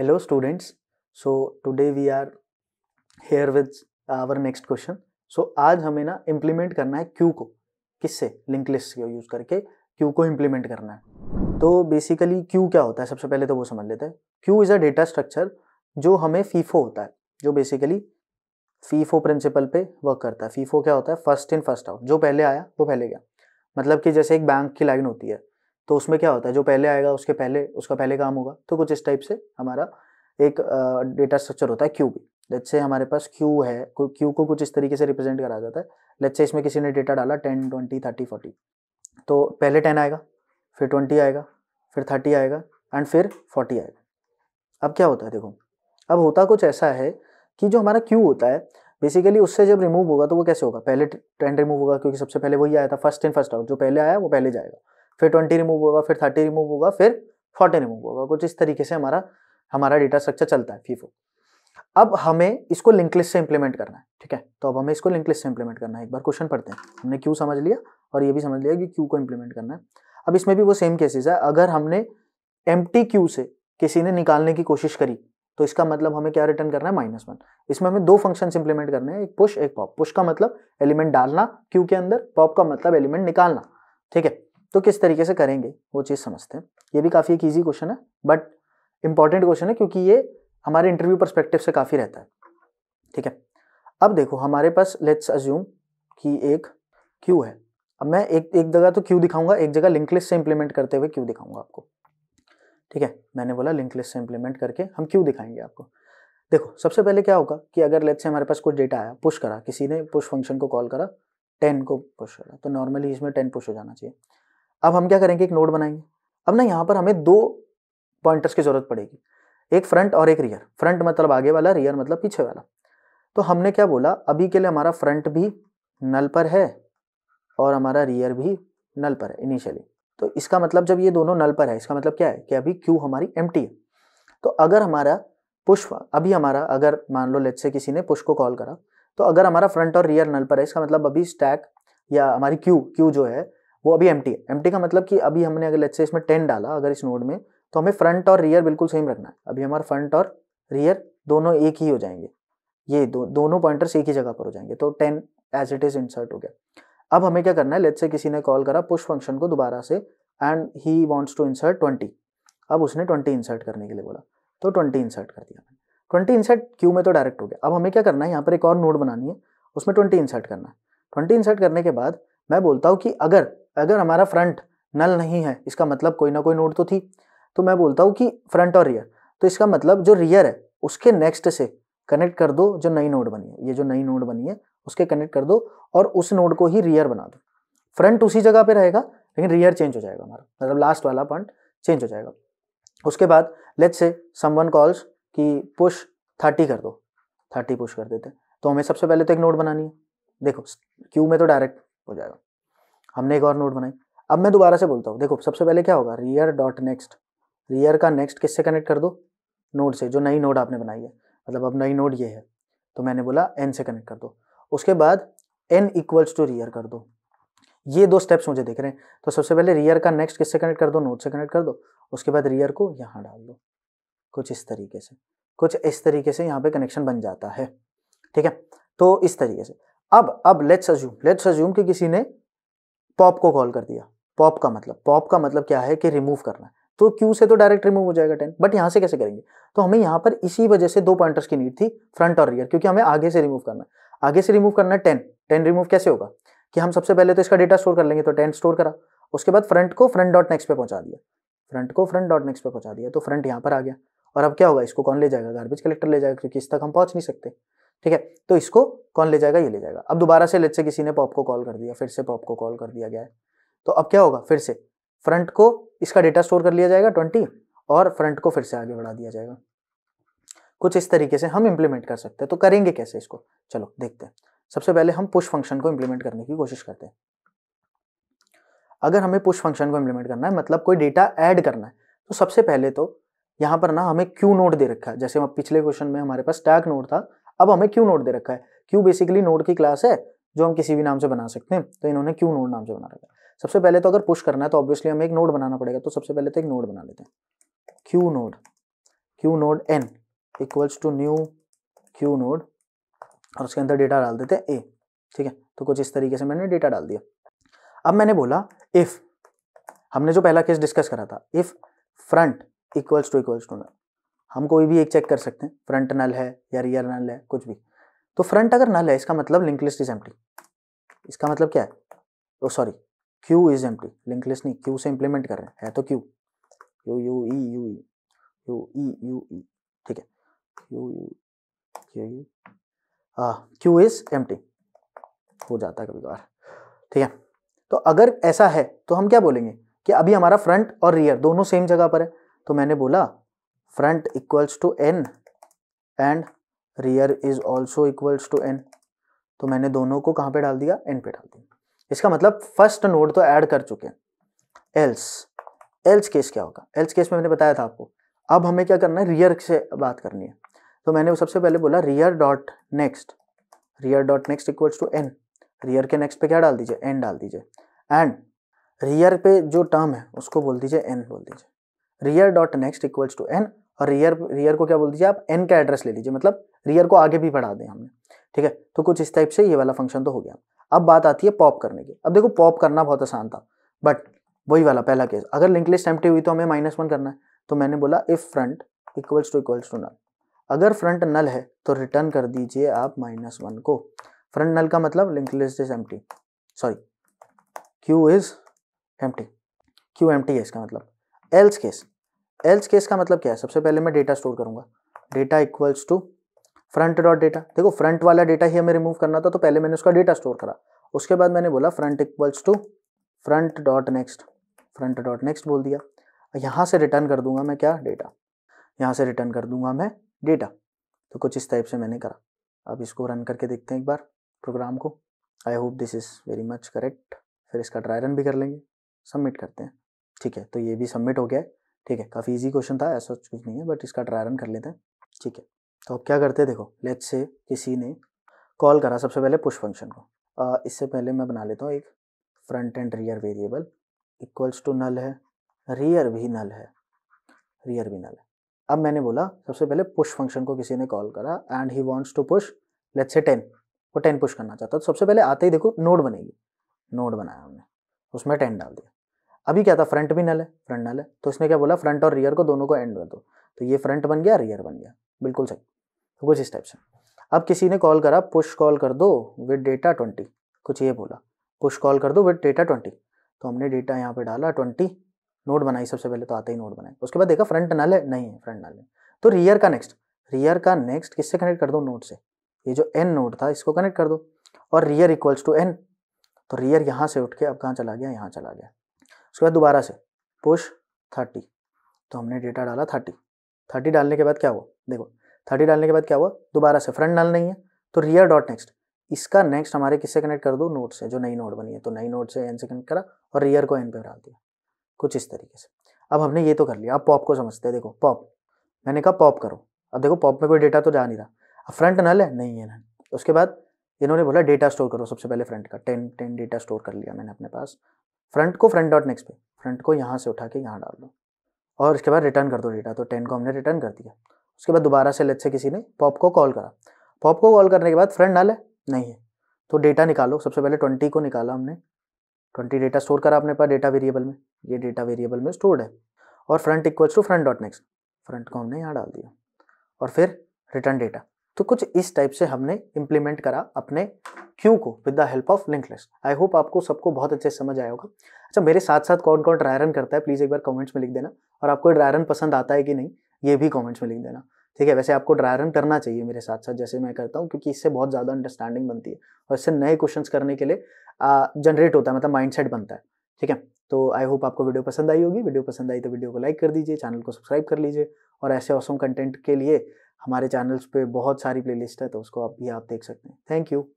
hello students so today we are here with our next question so आज हमें ना implement करना है क्यू को किससे लिंक लिस्ट को यूज़ करके क्यू को इम्प्लीमेंट करना है तो बेसिकली क्यू क्या होता है सबसे पहले तो वो समझ लेते हैं queue is a data structure जो हमें फीफो होता है जो बेसिकली फीफो प्रिंसिपल पे वर्क करता है फीफो क्या होता है फर्स्ट इन फर्स्ट आउट जो पहले आया वो पहले गया मतलब कि जैसे एक बैंक की लाइन होती है तो उसमें क्या होता है जो पहले आएगा उसके पहले उसका पहले काम होगा तो कुछ इस टाइप से हमारा एक डेटा स्ट्रक्चर होता है क्यू भी जैसे से हमारे पास क्यू है क्यू को कुछ इस तरीके से रिप्रेजेंट करा जाता है लेट से इसमें किसी ने डेटा डाला टेन ट्वेंटी थर्टी फोर्टी तो पहले टेन आएगा फिर ट्वेंटी आएगा फिर थर्टी आएगा एंड फिर फोर्टी आएगा अब क्या होता है देखो अब होता कुछ ऐसा है कि जो हमारा क्यू होता है बेसिकली उससे जब रिमूव होगा तो वो कैसे होगा पहले टेन रिमूव होगा क्योंकि सबसे पहले वही आया था फर्स्ट इन फर्स्ट आउट जो पहले आया वो पहले जाएगा फिर ट्वेंटी रिमूव होगा फिर थर्टी रिमूव होगा फिर फोर्टी रिमूव होगा कुछ इस तरीके से हमारा हमारा डेटा स्ट्रक्चर चलता है फीफो अब हमें इसको लिंकलिस्ट से इंप्लीमेंट करना है ठीक है तो अब हमें इसको लिंकलिस्ट से इंप्लीमेंट करना है एक बार क्वेश्चन पढ़ते हैं हमने क्यू समझ लिया और ये भी समझ लिया कि क्यू को इंप्लीमेंट करना है अब इसमें भी वो सेम केसेस है अगर हमने एम क्यू से किसी ने निकालने की कोशिश करी तो इसका मतलब हमें क्या रिटर्न करना है माइनस वन इसमें हमें दो फंक्शन इंप्लीमेंट करने हैं एक पुश एक पॉप पुश का मतलब एलिमेंट डालना क्यू के अंदर पॉप का मतलब एलिमेंट निकालना ठीक है तो किस तरीके से करेंगे वो चीज़ समझते हैं ये भी काफ़ी एक ईजी क्वेश्चन है बट इम्पॉर्टेंट क्वेश्चन है क्योंकि ये हमारे इंटरव्यू परस्पेक्टिव से काफ़ी रहता है ठीक है अब देखो हमारे पास लेट्स अज्यूम कि एक क्यू है अब मैं एक एक जगह तो क्यू दिखाऊंगा एक जगह लिंक लिस्ट से इंप्लीमेंट करते हुए क्यू दिखाऊंगा आपको ठीक है मैंने बोला लिंक लिस्ट से इंप्लीमेंट करके हम क्यू दिखाएंगे आपको देखो सबसे पहले क्या होगा कि अगर लेट्स से हमारे पास कुछ डेटा आया पुश करा किसी ने पुश फंक्शन को कॉल करा टेन को पुश करा तो नॉर्मली इसमें टेन पुश हो जाना चाहिए अब हम क्या करेंगे एक नोड बनाएंगे अब ना यहाँ पर हमें दो पॉइंटर्स की ज़रूरत पड़ेगी एक फ्रंट और एक रियर फ्रंट मतलब आगे वाला रियर मतलब पीछे वाला तो हमने क्या बोला अभी के लिए हमारा फ्रंट भी नल पर है और हमारा रियर भी नल पर है इनिशियली तो इसका मतलब जब ये दोनों नल पर है इसका मतलब क्या है कि अभी क्यू हमारी एम है तो अगर हमारा पुश अभी हमारा अगर मान लो लेट से किसी ने पुश को कॉल करा तो अगर हमारा फ्रंट और रियर नल पर है इसका मतलब अभी स्टैक या हमारी क्यू क्यू जो है वो अभी एम है एम का मतलब कि अभी हमने अगर लेट से इसमें टेन डाला अगर इस नोड में तो हमें फ्रंट और रियर बिल्कुल सेम रखना है अभी हमारा फ्रंट और रियर दोनों एक ही हो जाएंगे ये दो दोनों पॉइंटर्स एक ही जगह पर हो जाएंगे तो ten as it is insert हो गया अब हमें क्या करना है लेट से किसी ने कॉल करा पुश फंक्शन को दोबारा से and he wants to insert twenty अब उसने ट्वेंटी इंसर्ट करने के लिए बोला तो ट्वेंटी इंसर्ट कर दिया ट्वेंटी इंसर्ट क्यू में तो डायरेक्ट हो गया अब हमें क्या करना है यहाँ पर एक और नोड बनानी है उसमें ट्वेंटी इंसर्ट करना है ट्वेंटी इंसर्ट करने के बाद मैं बोलता हूँ कि अगर अगर हमारा फ्रंट नल नहीं है इसका मतलब कोई ना कोई नोड तो थी तो मैं बोलता हूँ कि फ्रंट और रियर तो इसका मतलब जो रियर है उसके नेक्स्ट से कनेक्ट कर दो जो नई नोड बनी है ये जो नई नोड बनी है उसके कनेक्ट कर दो और उस नोड को ही रियर बना दो फ्रंट उसी जगह पे रहेगा लेकिन रियर चेंज हो जाएगा हमारा मतलब लास्ट वाला पॉइंट चेंज हो जाएगा उसके बाद लेट्स से समवन कॉल्स कि पुश थर्टी कर दो थर्टी पुश कर देते तो हमें सबसे पहले तो एक नोड बनानी है देखो क्यू में तो डायरेक्ट हो जाएगा हमने एक और नोड बनाई अब मैं दोबारा से बोलता हूँ देखो सबसे पहले क्या होगा रियर डॉट नेक्स्ट रियर का नेक्स्ट किससे कनेक्ट कर दो नोड से जो नई नोड आपने बनाई है मतलब अब नई नोड ये है तो मैंने बोला एन से कनेक्ट कर दो उसके बाद एन इक्वल्स टू रियर कर दो ये दो स्टेप्स मुझे देख रहे हैं तो सबसे पहले रियर का नेक्स्ट किससे कनेक्ट कर दो नोड से कनेक्ट कर दो उसके बाद रियर को यहाँ डाल दो कुछ इस तरीके से कुछ इस तरीके से यहाँ पे कनेक्शन बन जाता है ठीक है तो इस तरीके से अब अब लेट्स अज्यूम लेट्स अज्यूम कि किसी ने पॉप को कॉल कर दिया पॉप का मतलब पॉप का मतलब क्या है कि रिमूव करना तो क्यू से तो डायरेक्ट रिमूव हो जाएगा टेन बट यहाँ से कैसे करेंगे तो हमें यहाँ पर इसी वजह से दो पॉइंटर्स की नीड थी फ्रंट और रियर क्योंकि हमें आगे से रिमूव करना है आगे से रिमूव करना है टेन टेन रिमूव कैसे होगा कि हम सबसे पहले तो इसका डेटा स्टोर कर लेंगे तो टेन स्टोर करा उसके बाद फ्रंट को फ्रंट डॉट नेक्स्ट पे पहुंचा दिया फ्रंट को फ्रंट डॉट नेक्स्ट पे पहुंचा दिया तो फ्रंट यहाँ पर आ गया और अब क्या होगा इसको कौन ले जाएगा गार्बेज कलेक्टर ले जाएगा क्योंकि इस तक हम पहुँच नहीं सकते ठीक है तो इसको कौन ले जाएगा ये ले जाएगा अब दोबारा से लेट से किसी ने पॉप को कॉल कर दिया फिर से पॉप को कॉल कर दिया गया है तो अब क्या होगा फिर से फ्रंट को इसका डेटा स्टोर कर लिया जाएगा ट्वेंटी और फ्रंट को फिर से आगे बढ़ा दिया जाएगा कुछ इस तरीके से हम इम्प्लीमेंट कर सकते हैं तो करेंगे कैसे इसको चलो देखते हैं सबसे पहले हम पुश फंक्शन को इम्प्लीमेंट करने की कोशिश करते हैं अगर हमें पुश फंक्शन को इम्प्लीमेंट करना है मतलब कोई डेटा ऐड करना है तो सबसे पहले तो यहाँ पर ना हमें क्यू नोड दे रखा है जैसे हम पिछले क्वेश्चन में हमारे पास टैग नोड था अब हमें क्यू नोड दे रखा है क्यू बेसिकली नोड की क्लास है जो हम किसी भी नाम से बना सकते हैं तो इन्होंने क्यू नोड नाम से बना रखा है सबसे पहले तो अगर पुश करना है तो ऑब्वियसली हमें एक नोड बनाना पड़ेगा तो सबसे पहले तो एक नोड बना लेते हैं queue node queue node N equals to new queue node और उसके अंदर डेटा डाल देते हैं ए ठीक है तो कुछ इस तरीके से मैंने डेटा डाल दिया अब मैंने बोला इफ़ हमने जो पहला केस डिस्कस करा था if front equals to equals to node हम कोई भी एक चेक कर सकते हैं फ्रंट नल है या रियर नल है कुछ भी तो फ्रंट अगर नल है इसका मतलब लिंक लिस्ट इज एम्प्टी इसका मतलब क्या है oh sorry queue is empty linked list नहीं क्यू से इंप्लीमेंट कर रहे हैं है तो Q U U E U E U E U E ठीक है U U Q U queue is empty हो जाता है कभी कभार ठीक है तो अगर ऐसा है तो हम क्या बोलेंगे कि अभी हमारा फ्रंट और रियर दोनों सेम जगह पर है तो मैंने बोला front equals to N and rear is also equals to N तो मैंने दोनों को कहाँ पे डाल दिया एन पे डाल दिया इसका मतलब फर्स्ट नोड तो ऐड कर चुके हैं एल्स एल्स केस क्या होगा एल्स केस में मैंने बताया था आपको अब हमें क्या करना है रियर से बात करनी है तो मैंने सबसे पहले बोला rear dot next rear dot next equals to N rear के नेक्स्ट पे क्या डाल दीजिए एन डाल दीजिए एंड रियर पे जो टर्म है उसको बोल दीजिए एन बोल दीजिए rear dot next equals to N और रियर रियर को क्या बोल दीजिए आप एन का एड्रेस ले लीजिए मतलब रियर को आगे भी बढ़ा दें हमने ठीक है तो कुछ इस टाइप से ये वाला फंक्शन तो हो गया अब बात आती है पॉप करने की अब देखो पॉप करना बहुत आसान था बट वही वाला पहला केस अगर लिंक लिस्ट एम्प्टी हुई तो हमें माइनस वन करना है तो मैंने बोला if front equals to equals to null अगर फ्रंट नल है तो रिटर्न कर दीजिए आप माइनस वन को फ्रंट नल का मतलब link list is empty sorry queue is empty queue empty है इसका मतलब एल्स केस एल्स केस का मतलब क्या है सबसे पहले मैं डेटा स्टोर करूँगा data equals to front dot data देखो फ्रंट वाला डेटा ही हमें रिमूव करना था तो पहले मैंने उसका डेटा स्टोर करा उसके बाद मैंने बोला front equals to front dot next front dot next बोल दिया यहाँ से रिटर्न कर दूंगा मैं क्या डेटा यहाँ से रिटर्न कर दूंगा मैं डेटा तो कुछ इस टाइप से मैंने करा अब इसको रन करके देखते हैं एक बार प्रोग्राम को I hope this is very much correct फिर इसका ड्राई रन भी कर लेंगे सबमिट करते हैं ठीक है तो ये भी सबमिट हो गया है ठीक है काफ़ी इजी क्वेश्चन था ऐसा कुछ नहीं है बट इसका ट्राई रन कर लेते हैं ठीक है तो अब क्या करते हैं देखो लेट्स से किसी ने कॉल करा सबसे पहले पुश फंक्शन को आ, इससे पहले मैं बना लेता हूँ एक front and rear variable equals to null है रियर भी नल है रियर भी नल है अब मैंने बोला सबसे पहले पुश फंक्शन को किसी ने कॉल करा and he wants to push let's say ten वो टेन पुश करना चाहता तो सबसे पहले आते ही देखो नोड बनेगी नोड बनाया हमने उसमें टेन डाल दिया अभी क्या था फ्रंट भी नल है फ्रंट नल है तो इसने क्या बोला फ्रंट और रियर को दोनों को एंड कर दो तो ये फ्रंट बन गया रियर बन गया बिल्कुल सही तो कुछ इस टाइप से अब किसी ने कॉल करा पुश कॉल कर दो विद डेटा ट्वेंटी कुछ ये बोला पुश कॉल कर दो विद डेटा ट्वेंटी तो हमने डेटा यहाँ पे डाला ट्वेंटी नोट बनाई सबसे पहले तो आते ही नोट बनाए उसके बाद देखा फ्रंट नल है नहीं है फ्रंट नल है तो रियर का नेक्स्ट रियर का नेक्स्ट किससे कनेक्ट कर दो नोट से ये जो एन नोट था इसको कनेक्ट कर दो और रियर इक्वल्स टू एन तो रियर यहाँ से उठ के अब कहाँ चला गया यहाँ चला गया उसके बाद दोबारा से पुश थर्टी तो हमने डेटा डाला थर्टी थर्टी डालने के बाद क्या हुआ देखो थर्टी डालने के बाद क्या हुआ दोबारा से फ्रंट डाल नहीं है तो रियर डॉट नेक्स्ट इसका नेक्स्ट हमारे किससे कनेक्ट कर दो नोट से जो नई नोट बनी है तो नई नोट से एन से कनेक्ट करा और रियर को एन पे डाल दिया कुछ इस तरीके से अब हमने ये तो कर लिया अब पॉप को समझते हैं देखो पॉप मैंने कहा पॉप करो अब देखो पॉप में कोई डेटा तो जा नहीं रहा अब फ्रंट नल है नहीं है नल उसके बाद इन्होंने बोला डेटा स्टोर करो सबसे पहले फ्रंट का टेन टेन डेटा स्टोर कर लिया मैंने अपने पास फ्रंट को फ्रंट डॉट नेक्स्ट पे फ्रंट को यहाँ से उठा के यहाँ डाल दो और उसके बाद रिटर्न कर दो डेटा तो टेन को हमने रिटर्न कर दिया उसके बाद दोबारा से लेट से किसी ने पॉप को कॉल करा पॉप को कॉल करने के बाद फ्रंट डाले नहीं है तो डेटा निकालो सबसे पहले ट्वेंटी को निकाला हमने ट्वेंटी डेटा स्टोर करा अपने पास डेटा वेरिएबल में ये डेटा वेरिएबल में स्टोर्ड है और front equals to front dot next front को हमने यहाँ डाल दिया और फिर रिटर्न डेटा तो कुछ इस टाइप से हमने इम्प्लीमेंट करा अपने क्यू को with the help of link list I hope आपको सबको बहुत अच्छे समझ आया होगा अच्छा मेरे साथ साथ कौन कौन ड्राई रन करता है प्लीज़ एक बार कमेंट्स में लिख देना और आपको ड्राई रन पसंद आता है कि नहीं ये भी कमेंट्स में लिख देना ठीक है वैसे आपको ड्राई रन करना चाहिए मेरे साथ साथ जैसे मैं करता हूँ क्योंकि इससे बहुत ज़्यादा अंडरस्टैंडिंग बनती है और इससे नए क्वेश्चन करने के लिए जनरेट होता है मतलब माइंड बनता है ठीक है तो आई होप आपको वीडियो पसंद आई होगी वीडियो पसंद आई तो वीडियो को लाइक कर दीजिए चैनल को सब्सक्राइब कर लीजिए और ऐसे ऑसम कंटेंट के लिए हमारे चैनल्स पे बहुत सारी प्लेलिस्ट है तो उसको आप भी आप देख सकते हैं थैंक यू